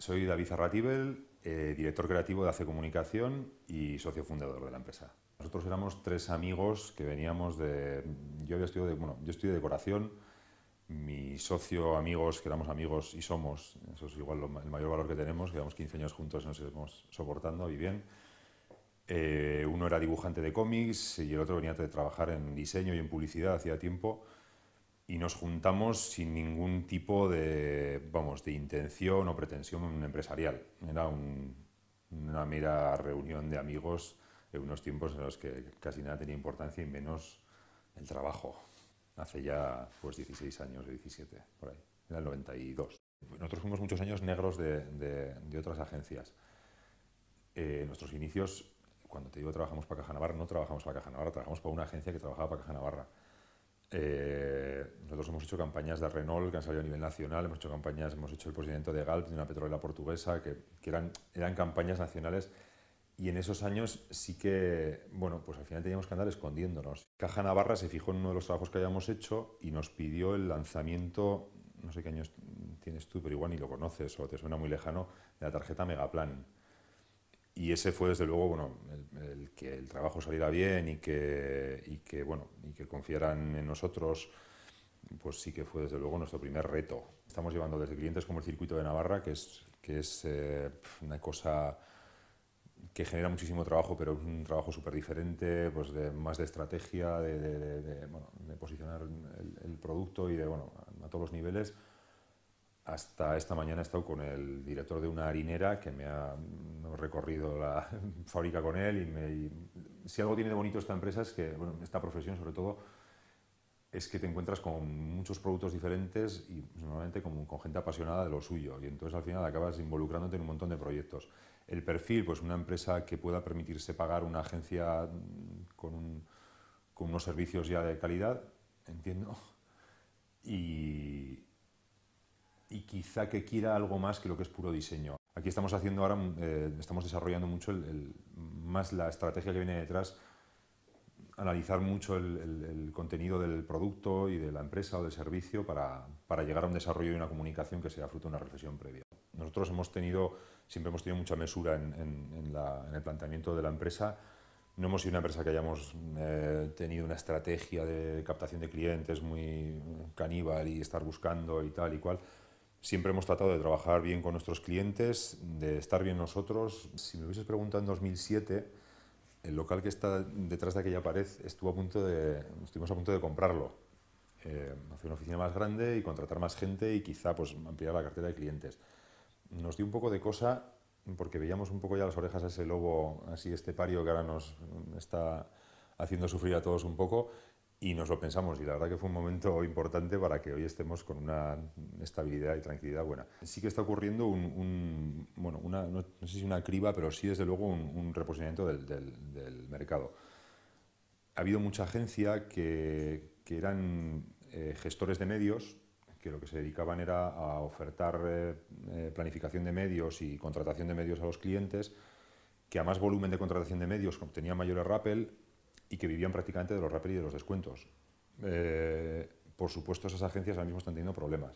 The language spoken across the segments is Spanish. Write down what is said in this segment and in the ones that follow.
Soy David zarratibel eh, director creativo de Hace Comunicación y socio fundador de la empresa. Nosotros éramos tres amigos que veníamos de... Yo había estudiado de, bueno, yo estudié decoración, mi socio, amigos, que éramos amigos y somos, eso es igual el mayor valor que tenemos, que llevamos 15 años juntos y nos seguimos soportando y bien. Eh, uno era dibujante de cómics y el otro venía de trabajar en diseño y en publicidad hacía tiempo y nos juntamos sin ningún tipo de, vamos, de intención o pretensión empresarial. Era una mera reunión de amigos en unos tiempos en los que casi nada tenía importancia y menos el trabajo. Hace ya pues 16 años, 17, por ahí, era el 92. Nosotros fuimos muchos años negros de, de, otras agencias. Eh, nuestros inicios, cuando te digo trabajamos para Caja Navarra, no trabajamos para Caja Navarra, trabajamos para una agencia que trabajaba para Caja Navarra eh, nosotros hemos hecho campañas de Renault que han salido a nivel nacional, hemos hecho campañas, hemos hecho el presidente de Galp, de una petrolera portuguesa, que, eran, eran campañas nacionales y en esos años sí que, bueno, pues al final teníamos que andar escondiéndonos. Caja Navarra se fijó en uno de los trabajos que habíamos hecho y nos pidió el lanzamiento, no sé qué años tienes tú, pero igual ni lo conoces o te suena muy lejano, de la tarjeta Megaplan y ese fue desde luego bueno, el, que el trabajo saliera bien y que, y que, bueno, y que confiaran en nosotros, pues sí que fue desde luego nuestro primer reto. Estamos llevando desde clientes como el circuito de Navarra, que es, eh, una cosa que genera muchísimo trabajo, pero es un trabajo súper diferente, pues de, más de estrategia, de, posicionar el, producto y de, bueno, a todos los niveles hasta esta mañana he estado con el director de una harinera que me ha mm, recorrido la fábrica con él y, si algo tiene de bonito esta empresa es que, bueno, esta profesión sobre todo, es que te encuentras con muchos productos diferentes y pues, normalmente con, gente apasionada de lo suyo y entonces al final acabas involucrándote en un montón de proyectos. El perfil, pues una empresa que pueda permitirse pagar una agencia mm, con, con unos servicios ya de calidad, entiendo, y quizá que quiera algo más que lo que es puro diseño. Aquí estamos haciendo ahora, mm, eh, estamos desarrollando mucho más la estrategia que viene detrás, analizar mucho el, contenido del producto y de la empresa o del servicio para, para llegar a un desarrollo y una comunicación que sea fruto de una reflexión previa. Nosotros hemos tenido, siempre hemos tenido mucha mesura en, el planteamiento de la empresa, no hemos sido una empresa que hayamos eh, tenido una estrategia de captación de clientes muy eh, caníbal y estar buscando y tal y cual. Siempre hemos tratado de trabajar bien con nuestros clientes, de estar bien nosotros. Si me hubieses preguntado en 2007, el local que está detrás de aquella pared estuvo a punto de, estuvimos a punto de comprarlo. Eh, hacer una oficina más grande y contratar más gente y quizá pues, ampliar la cartera de clientes. Nos dio un poco de cosa porque veíamos un poco ya las orejas a ese lobo, así este pario que ahora nos está haciendo sufrir a todos un poco y nos lo pensamos y la verdad que fue un momento importante para que hoy estemos con una estabilidad y tranquilidad buena. Sí que está ocurriendo un, bueno, una, no, sé si una criba, pero sí desde luego un, reposicionamiento del, mercado. Ha habido mucha agencia que, eran eh, gestores de medios que lo que se dedicaban era a ofertar eh, eh, planificación de medios y contratación de medios a los clientes, que a más volumen de contratación de medios obtenían mayor rappel y que vivían prácticamente de los rappers y de los descuentos. Eh, por supuesto, esas agencias ahora mismo están teniendo problemas,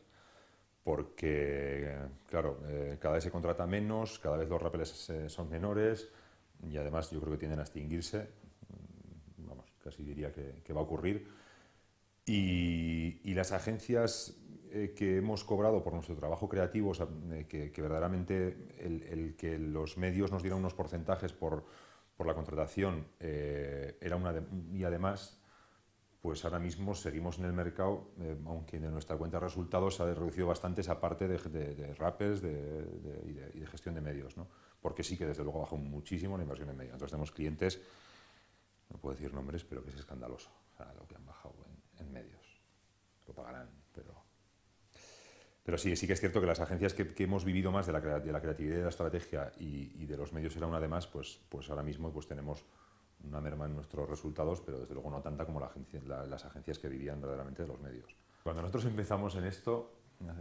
porque, claro, eh, cada vez se contrata menos, cada vez los rappers eh, son menores y además yo creo que tienden a extinguirse, mm, vamos, casi diría que, va a ocurrir. Y, las agencias que hemos cobrado por nuestro trabajo creativo, o sea, que, verdaderamente el, el que los medios nos dieran unos porcentajes por por la contratación eh, era una y además pues ahora mismo seguimos en el mercado, eh, aunque de nuestra cuenta de resultados se ha reducido bastante esa parte de, de, rappers y, de, gestión de medios, ¿no? porque sí que desde luego bajó muchísimo la inversión en medios. Entonces tenemos clientes, no puedo decir nombres, pero que es escandaloso lo que han bajado en medios. Lo pagarán, pero pero sí, sí que es cierto que las agencias que, hemos vivido más de la, de la, creatividad de la estrategia y, de los medios era una de más, pues, pues ahora mismo pues tenemos una merma en nuestros resultados, pero desde luego no tanta como las agencias que vivían verdaderamente de los medios. Cuando nosotros empezamos en esto,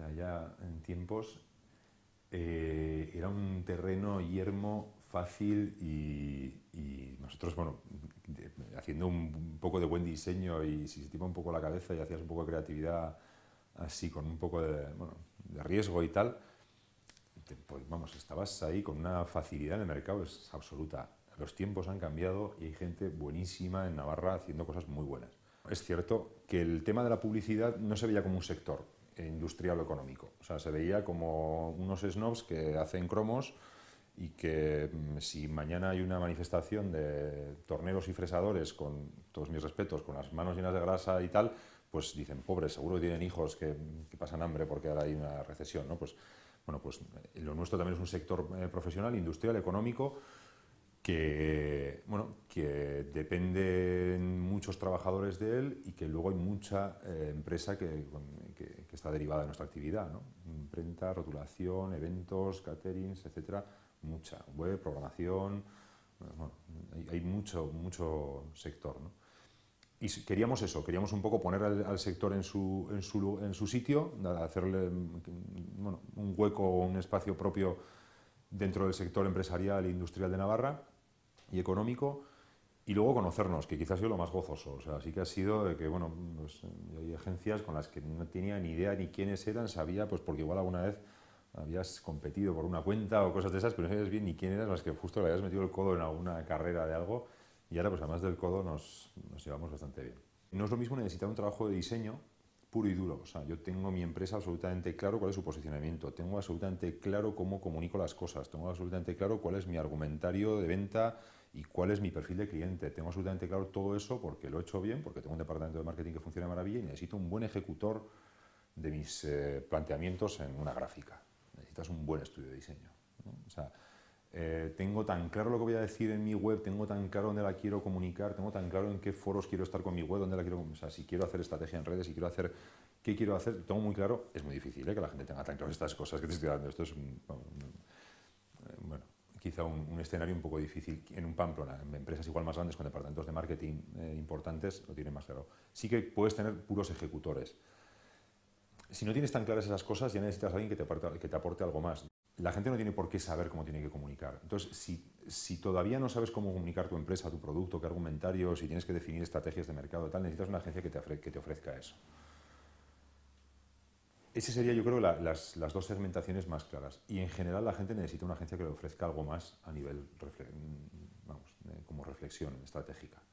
allá en tiempos, eh, era un terreno yermo, fácil y, nosotros, bueno, haciendo un, un poco de buen diseño y si se te iba un poco la cabeza y hacías un poco de creatividad así con un poco de, riesgo y tal, pues vamos, estabas ahí con una facilidad en el mercado, es absoluta. Los tiempos han cambiado y hay gente buenísima en Navarra haciendo cosas muy buenas. Es cierto que el tema de la publicidad no se veía como un sector industrial o económico, o sea, se veía como unos snobs que hacen cromos y que mm, si mañana hay una manifestación de torneros y fresadores, con todos mis respetos, con las manos llenas de grasa y tal, pues dicen, pobres, seguro que tienen hijos que, pasan hambre porque ahora hay una recesión, ¿no? Pues, bueno, pues eh, lo nuestro también es un sector eh, profesional, industrial, económico, que, bueno, que dependen muchos trabajadores de él y que luego hay mucha eh, empresa que, está derivada de nuestra actividad, ¿no? Imprenta, rotulación, eventos, caterings, etcétera, mucha, web, programación, hay, hay mucho, mucho sector, ¿no? Y queríamos eso, queríamos un poco poner al, sector en su, en su, en su sitio, hacerle mm, mm, bueno, un hueco o un espacio propio dentro del sector empresarial e industrial de Navarra y económico. Y luego conocernos, que quizás ha sido lo más gozoso. O sea, sí que ha sido que, bueno, pues, eh, hay agencias con las que no tenía ni idea ni quiénes eran, sabía, pues porque igual alguna vez habías competido por una cuenta o cosas de esas, pero no sabías bien ni quién eras, más que justo le habías metido el codo en alguna carrera de algo y ahora, pues además del codo, nos, llevamos bastante bien. No es lo mismo necesitar un trabajo de diseño puro y duro. O sea, yo tengo mi empresa absolutamente claro cuál es su posicionamiento, tengo absolutamente claro cómo comunico las cosas, tengo absolutamente claro cuál es mi argumentario de venta y cuál es mi perfil de cliente. Tengo absolutamente claro todo eso porque lo he hecho bien, porque tengo un departamento de marketing que funciona maravilla y necesito un buen ejecutor de mis eh, planteamientos en una gráfica. Necesitas un buen estudio de diseño. Eh, tengo tan claro lo que voy a decir en mi web, tengo tan claro dónde la quiero comunicar, tengo tan claro en qué foros quiero estar con mi web, dónde la quiero, o sea, si quiero hacer estrategia en redes, si quiero hacer qué quiero hacer, tengo muy claro, es muy difícil ¿eh? que la gente tenga tan claro estas cosas que te estoy dando, esto es, eh, bueno, quizá un, escenario un poco difícil en un Pamplona, en empresas igual más grandes con departamentos de marketing importantes, lo tienen más claro. Sí que puedes tener puros ejecutores, si no tienes tan claras esas cosas, ya necesitas a alguien que te, aporte, algo más. La gente no tiene por qué saber cómo tiene que comunicar. Entonces, si, todavía no sabes cómo comunicar tu empresa, tu producto, qué argumentarios, si tienes que definir estrategias de mercado, tal, necesitas una agencia que te, ofrezca eso. Ese sería, yo creo, las, las, dos segmentaciones más claras. Y en general la gente necesita una agencia que le ofrezca algo más a nivel, vamos, como reflexión estratégica.